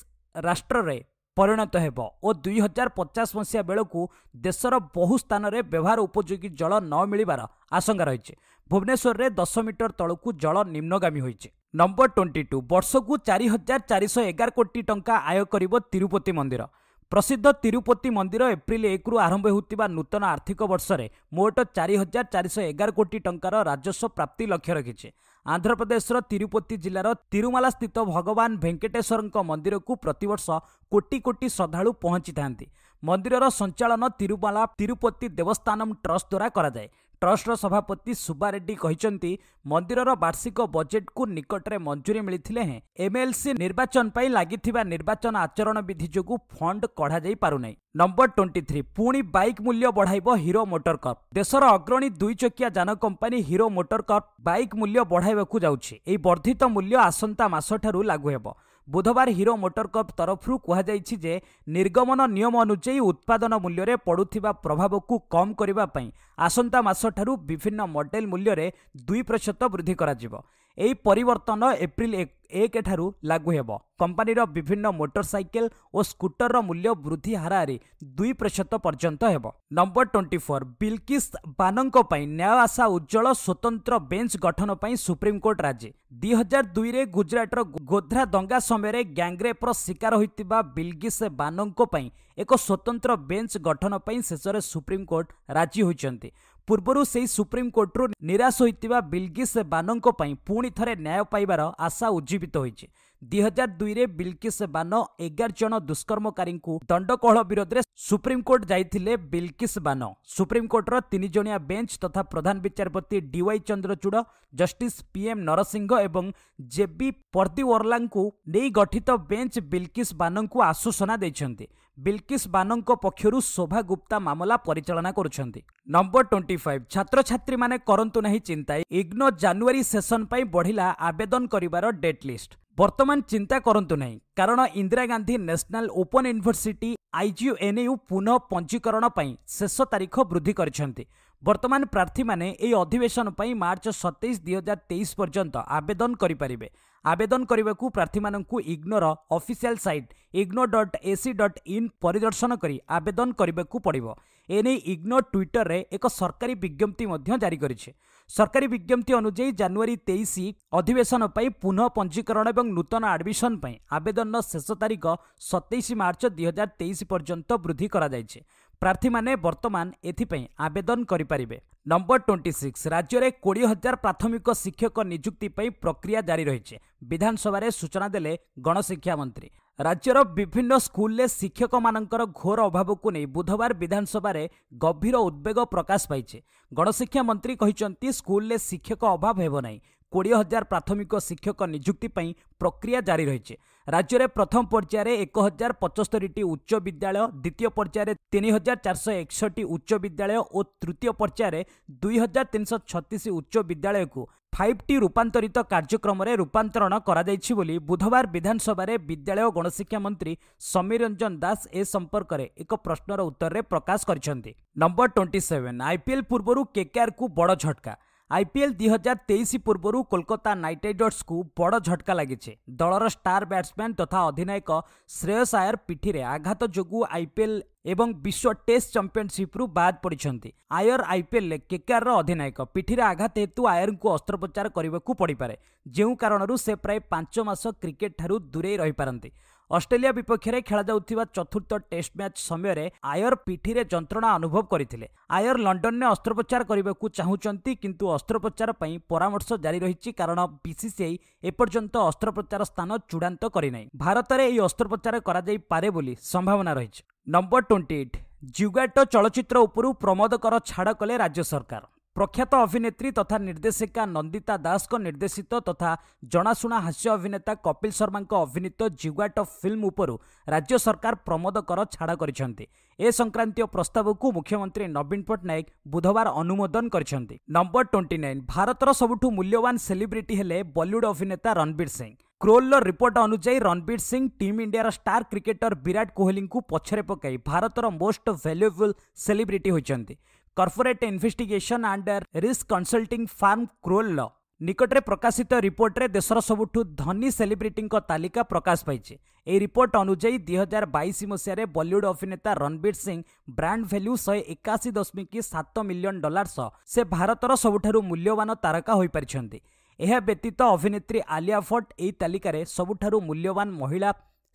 ରାଷ୍ଟ୍ରରେ ପରିଣତ ହେବ ଓ ଦୁଇ ହଜାର ପଚାଶ ମସିହା ବେଳକୁ ଦେଶର ବହୁ ସ୍ଥାନରେ ବ୍ୟବହାର ଉପଯୋଗୀ ଜଳ ନ ମିଳିବାର ଆଶଙ୍କା ରହିଛି ଭୁବନେଶ୍ୱରରେ ଦଶ ମିଟର ତଳକୁ ଜଳ ନିମ୍ନଗାମୀ ହୋଇଛି ନମ୍ବର ଟ୍ୱେଣ୍ଟି ଟୁ ବର୍ଷକୁ ଚାରି ହଜାର ଚାରିଶହ ଏଗାର କୋଟି ଟଙ୍କା ଆୟ କରିବ ତିରୁପତି ମନ୍ଦିର ପ୍ରସିଦ୍ଧ ତିରୁପତି ମନ୍ଦିର ଏପ୍ରିଲ ଏକରୁ ଆରମ୍ଭ ହେଉଥିବା ନୂତନ ଆର୍ଥିକ ବର୍ଷରେ ମୋଟ ଚାରି ହଜାର ଚାରିଶହ ଏଗାର କୋଟି ଟଙ୍କାର ରାଜସ୍ୱ ପ୍ରାପ୍ତି ଲକ୍ଷ୍ୟ ରଖିଛି ଆନ୍ଧ୍ରପ୍ରଦେଶର ତିରୁପତି ଜିଲ୍ଲାର ତିରୁମାଲା ସ୍ଥିତ ଭଗବାନ ଭେଙ୍କଟେଶ୍ୱରଙ୍କ ମନ୍ଦିରକୁ ପ୍ରତିବର୍ଷ କୋଟି କୋଟି ଶ୍ରଦ୍ଧାଳୁ ପହଞ୍ଚିଥାନ୍ତି ମନ୍ଦିରର ସଞ୍ଚାଳନ ତିରୁମାଲା ତିରୁପତି ଦେବସ୍ଥାନମ୍ ଟ୍ରଷ୍ଟ ଦ୍ୱାରା କରାଯାଏ ଟ୍ରଷ୍ଟର ସଭାପତି ସୁବା ରେଡ୍ଡି କହିଛନ୍ତି ମନ୍ଦିରର ବାର୍ଷିକ ବଜେଟ୍କୁ ନିକଟରେ ମଞ୍ଜୁରୀ ମିଳିଥିଲେ ହେଁ ଏମ୍ଏଲ୍ସି ନିର୍ବାଚନ ପାଇଁ ଲାଗିଥିବା ନିର୍ବାଚନ ଆଚରଣ ବିଧି ଯୋଗୁଁ ଫଣ୍ଡ କଢ଼ାଯାଇ ପାରୁନାହିଁ ନମ୍ବର ଟ୍ୱେଣ୍ଟି ଥ୍ରୀ ପୁଣି ବାଇକ୍ ମୂଲ୍ୟ ବଢ଼ାଇବ ହିରୋ ମୋଟରକର୍ପ ଦେଶର ଅଗ୍ରଣୀ ଦୁଇଚକିଆ ଯାନ କମ୍ପାନୀ ହିରୋ ମୋଟରକର୍ପ ବାଇକ୍ ମୂଲ୍ୟ ବଢ଼ାଇବାକୁ ଯାଉଛି ଏହି ବର୍ଦ୍ଧିତ ମୂଲ୍ୟ ଆସନ୍ତା ମାସଠାରୁ ଲାଗୁ ହେବ ବୁଧବାର ହିରୋ ମୋଟରକପ୍ ତରଫରୁ କୁହାଯାଇଛି ଯେ ନିର୍ଗମନ ନିୟମ ଅନୁଯାୟୀ ଉତ୍ପାଦନ ମୂଲ୍ୟରେ ପଡ଼ୁଥିବା ପ୍ରଭାବକୁ କମ୍ କରିବା ପାଇଁ ଆସନ୍ତା ମାସଠାରୁ ବିଭିନ୍ନ ମଡେଲ ମୂଲ୍ୟରେ ଦୁଇ ପ୍ରତିଶତ ବୃଦ୍ଧି କରାଯିବ ଏହି ପରିବର୍ତ୍ତନ ଏପ୍ରିଲ ଏକ ଠାରୁ ଲାଗୁ ହେବ କମ୍ପାନୀର ବିଭିନ୍ନ ମୋଟରସାଇକେଲ ଓ ସ୍କୁଟରର ମୂଲ୍ୟ ବୃଦ୍ଧି ହାରାରେ ଦୁଇ ପ୍ରତିଶତ ପର୍ଯ୍ୟନ୍ତ ହେବ ନମ୍ବର ଟ୍ୱେଣ୍ଟି ଫୋର୍ ବିଲ୍କିସ୍ ବାନଙ୍କ ପାଇଁ ନ୍ୟାୟ ଆଶା ଉଜ୍ଜଳ ସ୍ୱତନ୍ତ୍ର ବେଞ୍ଚ ଗଠନ ପାଇଁ ସୁପ୍ରିମକୋର୍ଟ ରାଜି ଦୁଇ ହଜାର ଦୁଇରେ ଗୁଜରାଟର ଗୋଧ୍ରା ଦଙ୍ଗା ସମୟରେ ଗ୍ୟାଙ୍ଗରେପ୍ର ଶିକାର ହୋଇଥିବା ବିଲ୍କିସ୍ ବାନଙ୍କ ପାଇଁ ଏକ ସ୍ୱତନ୍ତ୍ର ବେଞ୍ଚ ଗଠନ ପାଇଁ ଶେଷରେ ସୁପ୍ରିମକୋର୍ଟ ରାଜି ହୋଇଛନ୍ତି ପୂର୍ବରୁ ସେହି ସୁପ୍ରିମକୋର୍ଟରୁ ନିରାଶ ହୋଇଥିବା ବିଲ୍ଗିସ୍ ବାନଙ୍କ ପାଇଁ ପୁଣି ଥରେ ନ୍ୟାୟ ପାଇବାର ଆଶା ଉଜ୍ଜୀବିତ ହୋଇଛି ଦୁଇ ହଜାର ଦୁଇରେ ବିଲ୍କିସ୍ ବାନ ଏଗାର ଜଣ ଦୁଷ୍କର୍ମକାରୀଙ୍କୁ ଦଣ୍ଡକୋହଳ ବିରୋଧରେ ସୁପ୍ରିମକୋର୍ଟ ଯାଇଥିଲେ ବିଲ୍କିସ୍ ବାନ ସୁପ୍ରିମକୋର୍ଟର ତିନିଜଣିଆ ବେଞ୍ଚ ତଥା ପ୍ରଧାନ ବିଚାରପତି DY Chandrachud justice PM Narasimha ଏବଂ ଜେବି ପର୍ଦିୱର୍ଲାଙ୍କୁ ନେଇ ଗଠିତ ବେଞ୍ଚ ବିଲ୍କିସ୍ ବାନଙ୍କୁ ଆଶ୍ୱାସନା ଦେଇଛନ୍ତି ବିଲ୍କିସ୍ ବାନଙ୍କ ପକ୍ଷରୁ ଶୋଭା ଗୁପ୍ତା ମାମଲା ପରିଚାଳନା କରୁଛନ୍ତି ନମ୍ବର ଟ୍ୱେଣ୍ଟି ଫାଇଭ୍ ଛାତ୍ରଛାତ୍ରୀମାନେ କରନ୍ତୁ ନାହିଁ ଚିନ୍ତା ଇଗ୍ନୋ ଜାନୁଆରୀ ସେସନ ପାଇଁ ବଢ଼ିଲା ଆବେଦନ କରିବାର ଡେଟ୍ ଲିଷ୍ଟ ବର୍ତ୍ତମାନ ଚିନ୍ତା କରନ୍ତୁ ନାହିଁ କାରଣ Indira Gandhi national open university IGNOU ପୁନଃ ପଞ୍ଜୀକରଣ ପାଇଁ ଶେଷ ତାରିଖ ବୃଦ୍ଧି କରିଛନ୍ତି ବର୍ତ୍ତମାନ ପ୍ରାର୍ଥୀମାନେ ଏହି ଅଧିବେଶନ ପାଇଁ ମାର୍ଚ୍ଚ ସତେଇଶ ଦୁଇହଜାର ତେଇଶ ପର୍ଯ୍ୟନ୍ତ ଆବେଦନ କରିପାରିବେ ଆବେଦନ କରିବାକୁ ପ୍ରାର୍ଥୀମାନଙ୍କୁ ଇଗ୍ନୋର official site IGNOU dot AC dot in ପରିଦର୍ଶନ କରି ଆବେଦନ କରିବାକୁ ପଡ଼ିବ ଏନେଇ ଇଗ୍ନୋ ଟ୍ୱିଟରରେ ଏକ ସରକାରୀ ବିଜ୍ଞପ୍ତି ମଧ୍ୟ ଜାରି କରିଛି ସରକାରୀ ବିଜ୍ଞପ୍ତି ଅନୁଯାୟୀ ଜାନୁଆରୀ ତେଇଶ ଅଧିବେଶନ ପାଇଁ ପୁନଃ ପଞ୍ଜୀକରଣ ଏବଂ ନୂତନ ଆଡମିସନ ପାଇଁ ଆବେଦନର ଶେଷ ତାରିଖ ସତେଇଶ ମାର୍ଚ୍ଚ ଦୁଇହଜାର ତେଇଶ ପର୍ଯ୍ୟନ୍ତ ବୃଦ୍ଧି କରାଯାଇଛି ପ୍ରାର୍ଥୀମାନେ ବର୍ତ୍ତମାନ ଏଥିପାଇଁ ଆବେଦନ କରିପାରିବେ ନମ୍ବର ଟ୍ୱେଣ୍ଟି ସିକ୍ସ ରାଜ୍ୟରେ କୋଡ଼ିଏ ହଜାର ପ୍ରାଥମିକ ଶିକ୍ଷକ ନିଯୁକ୍ତି ପାଇଁ ପ୍ରକ୍ରିୟା ଜାରି ରହିଛି ବିଧାନସଭାରେ ସୂଚନା ଦେଲେ ଗଣଶିକ୍ଷା ମନ୍ତ୍ରୀ ରାଜ୍ୟର ବିଭିନ୍ନ ସ୍କୁଲରେ ଶିକ୍ଷକମାନଙ୍କର ଘୋର ଅଭାବକୁ ନେଇ ବୁଧବାର ବିଧାନସଭାରେ ଗଭୀର ଉଦ୍ବେଗ ପ୍ରକାଶ ପାଇଛି ଗଣଶିକ୍ଷା ମନ୍ତ୍ରୀ କହିଛନ୍ତି ସ୍କୁଲରେ ଶିକ୍ଷକ ଅଭାବ ହେବ ନାହିଁ କୋଡ଼ିଏ ହଜାର ପ୍ରାଥମିକ ଶିକ୍ଷକ ନିଯୁକ୍ତି ପାଇଁ ପ୍ରକ୍ରିୟା ଜାରି ରହିଛି ରାଜ୍ୟରେ ପ୍ରଥମ ପର୍ଯ୍ୟାୟରେ ଏକ ହଜାର ପଞ୍ଚସ୍ତରୀଟି ଉଚ୍ଚ ବିଦ୍ୟାଳୟ ଦ୍ୱିତୀୟ ପର୍ଯ୍ୟାୟରେ ତିନି ହଜାର ଚାରିଶହ ଏକଷଠି ଉଚ୍ଚ ବିଦ୍ୟାଳୟ ଓ ତୃତୀୟ ପର୍ଯ୍ୟାୟରେ ଦୁଇ ହଜାର ତିନିଶହ ଛତିଶ ଉଚ୍ଚ ବିଦ୍ୟାଳୟକୁ ଫାଇଭ୍ ଟି ରୂପାନ୍ତରିତ କାର୍ଯ୍ୟକ୍ରମରେ ରୂପାନ୍ତରଣ କରାଯାଇଛି ବୋଲି ବୁଧବାର ବିଧାନସଭାରେ ବିଦ୍ୟାଳୟ ଓ ଗଣଶିକ୍ଷା ମନ୍ତ୍ରୀ ସମୀର ରଞ୍ଜନ ଦାସ ଏ ସମ୍ପର୍କରେ ଏକ ପ୍ରଶ୍ନର ଉତ୍ତରରେ ପ୍ରକାଶ କରିଛନ୍ତି ନମ୍ବର ଟ୍ୱେଣ୍ଟି ସେଭେନ୍ ଆଇପିଏଲ୍ ପୂର୍ବରୁ କେକେଆର୍କୁ ବଡ଼ ଝଟକା ଆଇପିଏଲ୍ ଦୁଇ ହଜାର ତେଇଶ ପୂର୍ବରୁ କୋଲକାତା ନାଇଟ୍ ରାଇଡର୍ସକୁ ବଡ଼ ଝଟକା ଲାଗିଛି ଦଳର ଷ୍ଟାର୍ ବ୍ୟାଟ୍ସମ୍ୟାନ୍ ତଥା ଅଧିନାୟକ ଶ୍ରେୟସ ଆୟର ପିଠିରେ ଆଘାତ ଯୋଗୁଁ ଆଇପିଏଲ୍ ଏବଂ ବିଶ୍ୱ ଟେଷ୍ଟ ଚମ୍ପିଅନ୍ସିପ୍ରୁ ବାଦ୍ ପଡ଼ିଛନ୍ତି ଆୟର ଆଇପିଏଲ୍ରେ କେକେଆର୍ର ଅଧିନାୟକ ପିଠିରେ ଆଘାତ ହେତୁ ଆୟରଙ୍କୁ ଅସ୍ତ୍ରୋପଚାର କରିବାକୁ ପଡ଼ିପାରେ ଯେଉଁ କାରଣରୁ ସେ ପ୍ରାୟ ପାଞ୍ଚ ମାସ କ୍ରିକେଟ୍ଠାରୁ ଦୂରେଇ ରହିପାରନ୍ତି ଅଷ୍ଟ୍ରେଲିଆ ବିପକ୍ଷରେ ଖେଳାଯାଉଥିବା ଚତୁର୍ଥ ଟେଷ୍ଟ ମ୍ୟାଚ୍ ସମୟରେ ଆୟର ପିଠିରେ ଯନ୍ତ୍ରଣା ଅନୁଭବ କରିଥିଲେ ଆୟର ଲଣ୍ଡନରେ ଅସ୍ତ୍ରୋପଚାର କରିବାକୁ ଚାହୁଁଛନ୍ତି କିନ୍ତୁ ଅସ୍ତ୍ରୋପଚାର ପାଇଁ ପରାମର୍ଶ ଜାରି ରହିଛି କାରଣ ବିସିସିଆଇ ଏପର୍ଯ୍ୟନ୍ତ ଅସ୍ତ୍ରୋପଚାର ସ୍ଥାନ ଚୂଡ଼ାନ୍ତ କରିନାହିଁ ଭାରତରେ ଏହି ଅସ୍ତ୍ରୋପଚାର କରାଯାଇପାରେ ବୋଲି ସମ୍ଭାବନା ରହିଛି ନମ୍ବର ଟ୍ୱେଣ୍ଟି ଏଇଟ୍ ଜୁଗାଟୋ ଚଳଚ୍ଚିତ୍ର ଉପରୁ ପ୍ରମୋଦ କର ଛାଡ଼ କଲେ ରାଜ୍ୟ ସରକାର ପ୍ରଖ୍ୟାତ ଅଭିନେତ୍ରୀ ତଥା ନିର୍ଦ୍ଦେଶିକା ନନ୍ଦିତା ଦାସଙ୍କ ନିର୍ଦ୍ଦେଶିତ ତଥା ଜଣାଶୁଣା ହାସ୍ୟ ଅଭିନେତା କପିଲ ଶର୍ମାଙ୍କ ଅଭିନୀତ ଜିଗ୍ୱାଟ ଫିଲ୍ମ ଉପରୁ ରାଜ୍ୟ ସରକାର ପ୍ରମୋଦ କର ଛାଡ଼ କରିଛନ୍ତି ଏ ସଂକ୍ରାନ୍ତୀୟ ପ୍ରସ୍ତାବକୁ ମୁଖ୍ୟମନ୍ତ୍ରୀ ନବୀନ ପଟ୍ଟନାୟକ ବୁଧବାର ଅନୁମୋଦନ କରିଛନ୍ତି ନମ୍ବର ଟ୍ୱେଣ୍ଟି ନାଇନ୍ ଭାରତର ସବୁଠୁ ମୂଲ୍ୟବାନ ସେଲିବ୍ରିଟି ହେଲେ ବଲିଉଡ୍ ଅଭିନେତା ରଣବୀର ସିଂ କ୍ରୋଲ୍ର ରିପୋର୍ଟ ଅନୁଯାୟୀ ରଣବୀର ସିଂ ଟିମ୍ ଇଣ୍ଡିଆର ଷ୍ଟାର କ୍ରିକେଟର ବିରାଟ କୋହଲିଙ୍କୁ ପଛରେ ପକାଇ ଭାରତର ମୋଷ୍ଟ ଭାଲ୍ୟୁବୁଲ୍ ସେଲିବ୍ରିଟି ହୋଇଛନ୍ତି corporate investigation and risk consulting firm କ୍ରୋଲ୍ର ନିକଟରେ ପ୍ରକାଶିତ ରିପୋର୍ଟରେ ଦେଶର ସବୁଠୁ ଧନୀ ସେଲିବ୍ରିଟିଙ୍କ ତାଲିକା ପ୍ରକାଶ ପାଇଛି ଏହି ରିପୋର୍ଟ ଅନୁଯାୟୀ ଦୁଇହଜାର ବାଇଶ ମସିହାରେ ବଲିଉଡ୍ ଅଭିନେତା ରଣବୀର ସିଂ ବ୍ରାଣ୍ଡ ଭାଲ୍ୟୁ ଶହେ ଏକାଅଶୀ ଦଶମିକ ସାତ ମିଲିୟନ୍ ଡଲାର ସହ ସେ ଭାରତର ସବୁଠାରୁ ମୂଲ୍ୟବାନ ତାରକା ହୋଇପାରିଛନ୍ତି ଏହା ବ୍ୟତୀତ ଅଭିନେତ୍ରୀ ଆଲିଆ ଭଟ୍ଟ ଏହି ତାଲିକାରେ ସବୁଠାରୁ ମୂଲ୍ୟବାନ ମହିଳା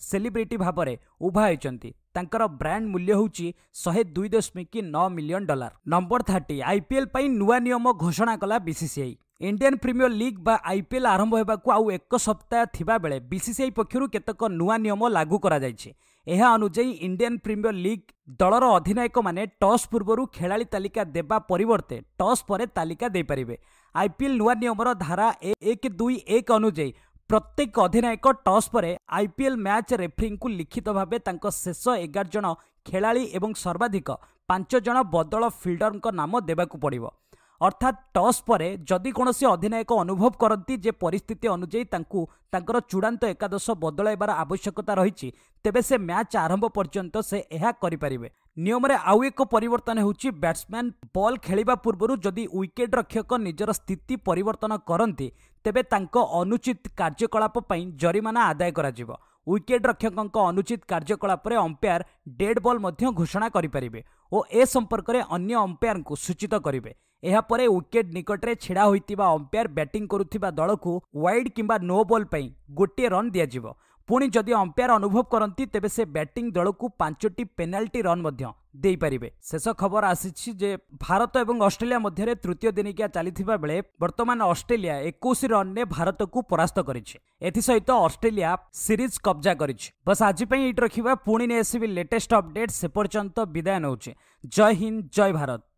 ସେଲିବ୍ରିଟି ଭାବରେ ଉଭା ହୋଇଛନ୍ତି ତାଙ୍କର ବ୍ରାଣ୍ଡ ମୂଲ୍ୟ ହେଉଛି ଶହେ ଦୁଇ ଦଶମିକ ନଅ ମିଲିୟନ୍ ଡଲାର ନମ୍ବର ଥାର୍ଟି ଆଇପିଏଲ୍ ପାଇଁ ନୂଆ ନିୟମ ଘୋଷଣା କଲା ବିସିସିଆଇ ଇଣ୍ଡିଆନ୍ ପ୍ରିମିୟର ଲିଗ୍ ବା ଆଇପିଏଲ୍ ଆରମ୍ଭ ହେବାକୁ ଆଉ ଏକ ସପ୍ତାହ ଥିବାବେଳେ ବିସିସିଆଇ ପକ୍ଷରୁ କେତେକ ନୂଆ ନିୟମ ଲାଗୁ କରାଯାଇଛି ଏହା ଅନୁଯାୟୀ ଇଣ୍ଡିଆନ୍ ପ୍ରିମିୟର ଲିଗ୍ ଦଳର ଅଧିନାୟକମାନେ ଟସ୍ ପୂର୍ବରୁ ଖେଳାଳି ତାଲିକା ଦେବା ପରିବର୍ତ୍ତେ ଟସ୍ ପରେ ତାଲିକା ଦେଇପାରିବେ ଆଇପିଏଲ୍ ନୂଆ ନିୟମର ଧାରା ଏକ ଦୁଇ ଏକ ଅନୁଯାୟୀ ପ୍ରତ୍ୟେକ ଅଧିନାୟକ ଟସ୍ ପରେ ଆଇପିଏଲ୍ ମ୍ୟାଚ୍ ରେଫରିଙ୍କୁ ଲିଖିତ ଭାବେ ତାଙ୍କ ଶେଷ ଏଗାର ଜଣ ଖେଳାଳି ଏବଂ ସର୍ବାଧିକ ପାଞ୍ଚ ଜଣ ବଦଳ ଫିଲ୍ଡରଙ୍କ ନାମ ଦେବାକୁ ପଡ଼ିବ ଅର୍ଥାତ୍ ଟସ୍ ପରେ ଯଦି କୌଣସି ଅଧିନାୟକ ଅନୁଭବ କରନ୍ତି ଯେ ପରିସ୍ଥିତି ଅନୁଯାୟୀ ତାଙ୍କୁ ତାଙ୍କର ଚୂଡ଼ାନ୍ତ ଏକାଦଶ ବଦଳାଇବାର ଆବଶ୍ୟକତା ରହିଛି ତେବେ ସେ ମ୍ୟାଚ୍ ଆରମ୍ଭ ପର୍ଯ୍ୟନ୍ତ ସେ ଏହା କରିପାରିବେ ନିୟମରେ ଆଉ ଏକ ପରିବର୍ତ୍ତନ ହେଉଛି ବ୍ୟାଟ୍ସମ୍ୟାନ୍ ବଲ୍ ଖେଳିବା ପୂର୍ବରୁ ଯଦି ୱିକେଟ୍ ରକ୍ଷକ ନିଜର ସ୍ଥିତି ପରିବର୍ତ୍ତନ କରନ୍ତି ତେବେ ତାଙ୍କ ଅନୁଚିତ କାର୍ଯ୍ୟକଳାପ ପାଇଁ ଜରିମାନା ଆଦାୟ କରାଯିବ ୱିକେଟ୍ ରକ୍ଷକଙ୍କ ଅନୁଚିତ କାର୍ଯ୍ୟକଳାପରେ ଅମ୍ପାୟାର ଡେଡ୍ ବଲ୍ ମଧ୍ୟ ଘୋଷଣା କରିପାରିବେ ଓ ଏ ସମ୍ପର୍କରେ ଅନ୍ୟ ଅମ୍ପାୟାରଙ୍କୁ ସୂଚିତ କରିବେ ଏହାପରେ ୱିକେଟ୍ ନିକଟରେ ଛିଡ଼ା ହୋଇଥିବା ଅମ୍ପେୟାର ବ୍ୟାଟିଂ କରୁଥିବା ଦଳକୁ ୱାଇଡ୍ କିମ୍ବା ନୋ ବଲ୍ ପାଇଁ ଗୋଟିଏ ରନ୍ ଦିଆଯିବ ପୁଣି ଯଦି ଅମ୍ପେୟାର ଅନୁଭବ କରନ୍ତି ତେବେ ସେ ବ୍ୟାଟିଂ ଦଳକୁ ପାଞ୍ଚଟି ପେନାଲ୍ଟି ରନ୍ ମଧ୍ୟ ଦେଇପାରିବେ ଶେଷ ଖବର ଆସିଛି ଯେ ଭାରତ ଏବଂ ଅଷ୍ଟ୍ରେଲିଆ ମଧ୍ୟରେ ତୃତୀୟ ଦିନିକିଆ ଚାଲିଥିବା ବେଳେ ବର୍ତ୍ତମାନ ଅଷ୍ଟ୍ରେଲିଆ ଏକୋଇଶ ରନ୍ରେ ଭାରତକୁ ପରାସ୍ତ କରିଛି ଏଥିସହିତ ଅଷ୍ଟ୍ରେଲିଆ ସିରିଜ୍ କବ୍ଜା କରିଛି ବାସ୍ ଆଜି ପାଇଁ ଏଇଠି ରଖିବା ପୁଣି ନେଇ ଆସିବି ଲେଟେଷ୍ଟ ଅପଡେଟ୍ ସେ ପର୍ଯ୍ୟନ୍ତ ବିଦାୟ ନେଉଛି ଜୟ ହିନ୍ଦ ଜୟ ଭାରତ